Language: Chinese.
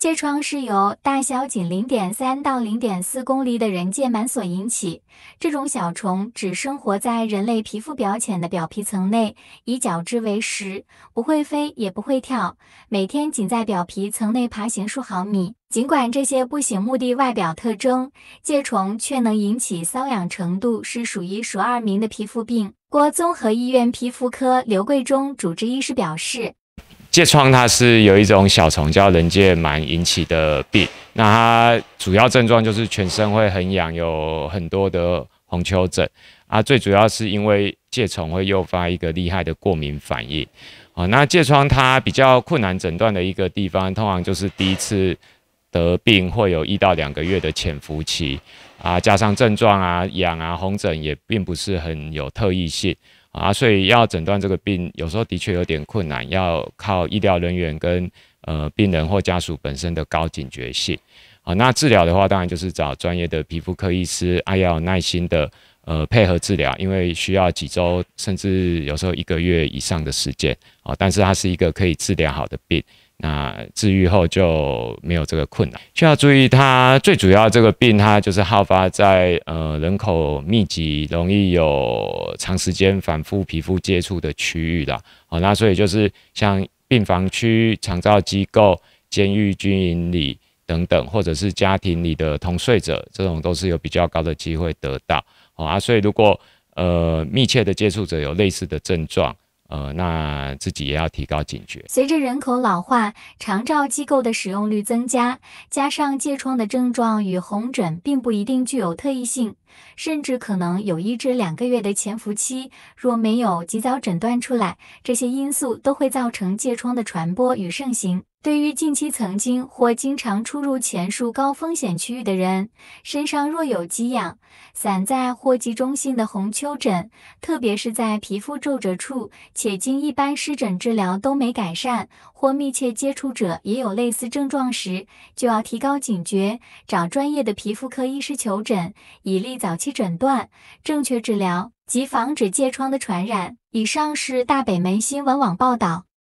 疥疮是由大小仅零点三到零点四公里的人疥螨所引起。这种小虫只生活在人类皮肤表浅的表皮层内，以角质为食，不会飞，也不会跳，每天仅在表皮层内爬行数毫米。尽管这些不醒目的外表特征，疥虫却能引起瘙痒，程度是数一数二名的皮肤病。国综合医院皮肤科刘贵忠主治医师表示。疥疮它是有一种小虫叫人疥螨引起的病，那它主要症状就是全身会很痒，有很多的红丘疹啊，最主要是因为疥虫会诱发一个厉害的过敏反应。哦，那疥疮它比较困难诊断的一个地方，通常就是第一次得病会有一到两个月的潜伏期啊，加上症状啊痒啊红疹也并不是很有特异性。啊，所以要诊断这个病，有时候的确有点困难，要靠医疗人员跟呃病人或家属本身的高警觉性。啊，那治疗的话，当然就是找专业的皮肤科医师，啊，要耐心的呃配合治疗，因为需要几周，甚至有时候一个月以上的时间。啊，但是它是一个可以治疗好的病。那治愈后就没有这个困难，需要注意，它最主要这个病，它就是好发在呃人口密集、容易有长时间反复皮肤接触的区域啦。哦，那所以就是像病房区、长照机构、监狱、军营里等等，或者是家庭里的同睡者，这种都是有比较高的机会得到。啊，所以如果呃密切的接触者有类似的症状，呃，那自己也要提高警觉。随着人口老化，长照机构的使用率增加，加上疥疮的症状与红疹并不一定具有特异性，甚至可能有一至两个月的潜伏期。若没有及早诊断出来，这些因素都会造成疥疮的传播与盛行。对于近期曾经或经常出入前述高风险区域的人，身上若有积痒、散在或集中性的红丘疹，特别是在皮肤皱褶处，且经一般湿疹治疗都没改善，或密切接触者也有类似症状时，就要提高警觉，找专业的皮肤科医师求诊，以利早期诊断、正确治疗及防止疥疮的传染。以上是大北门新闻网报道。